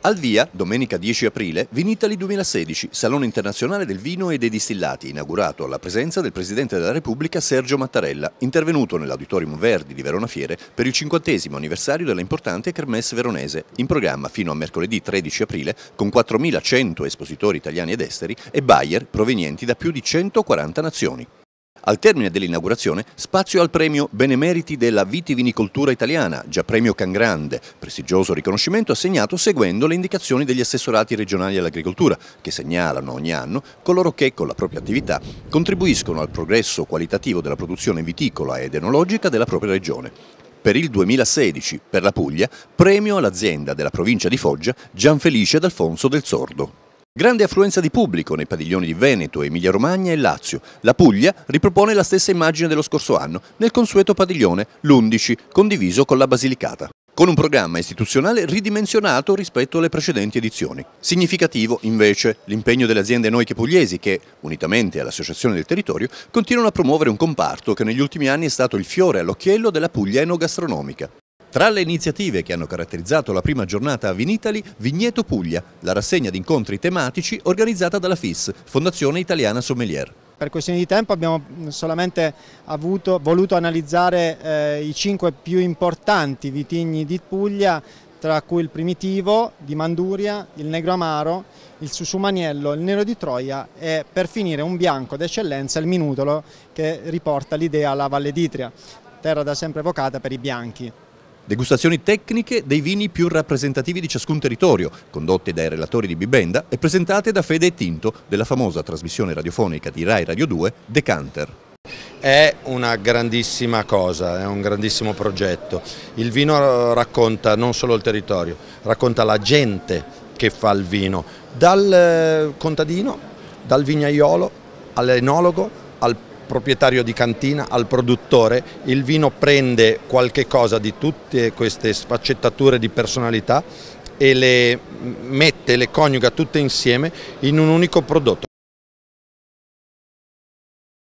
Al via, domenica 10 aprile, Vinitali 2016, Salone Internazionale del Vino e dei Distillati, inaugurato alla presenza del Presidente della Repubblica Sergio Mattarella, intervenuto nell'Auditorium Verdi di Verona Fiere per il cinquantesimo anniversario della importante Kermesse veronese, in programma fino a mercoledì 13 aprile con 4.100 espositori italiani ed esteri e buyer provenienti da più di 140 nazioni. Al termine dell'inaugurazione, spazio al premio Benemeriti della Vitivinicoltura Italiana, già premio Cangrande, prestigioso riconoscimento assegnato seguendo le indicazioni degli assessorati regionali all'agricoltura, che segnalano ogni anno coloro che, con la propria attività, contribuiscono al progresso qualitativo della produzione viticola ed enologica della propria regione per il 2016 per la Puglia premio all'azienda della provincia di Foggia Gianfelice D'Alfonso del Sordo. Grande affluenza di pubblico nei padiglioni di Veneto, Emilia-Romagna e Lazio. La Puglia ripropone la stessa immagine dello scorso anno nel consueto padiglione, l'11, condiviso con la Basilicata con un programma istituzionale ridimensionato rispetto alle precedenti edizioni. Significativo, invece, l'impegno delle aziende Noiche Pugliesi che, unitamente all'Associazione del Territorio, continuano a promuovere un comparto che negli ultimi anni è stato il fiore all'occhiello della Puglia enogastronomica. Tra le iniziative che hanno caratterizzato la prima giornata a Vinitali, Vigneto Puglia, la rassegna di incontri tematici organizzata dalla FIS, Fondazione Italiana Sommelier. Per questioni di tempo abbiamo mm, solamente avuto, voluto analizzare eh, i cinque più importanti vitigni di Puglia, tra cui il Primitivo, di Manduria, il Negro Amaro, il Susumaniello, il Nero di Troia e per finire un bianco d'eccellenza, il Minutolo, che riporta l'idea alla Valle d'Itria, terra da sempre evocata per i bianchi. Degustazioni tecniche dei vini più rappresentativi di ciascun territorio, condotte dai relatori di Bibenda e presentate da Fede e Tinto della famosa trasmissione radiofonica di Rai Radio 2, Decanter. È una grandissima cosa, è un grandissimo progetto. Il vino racconta non solo il territorio, racconta la gente che fa il vino, dal eh, contadino, dal vignaiolo all'enologo, al proprietario di cantina al produttore, il vino prende qualche cosa di tutte queste sfaccettature di personalità e le mette, le coniuga tutte insieme in un unico prodotto.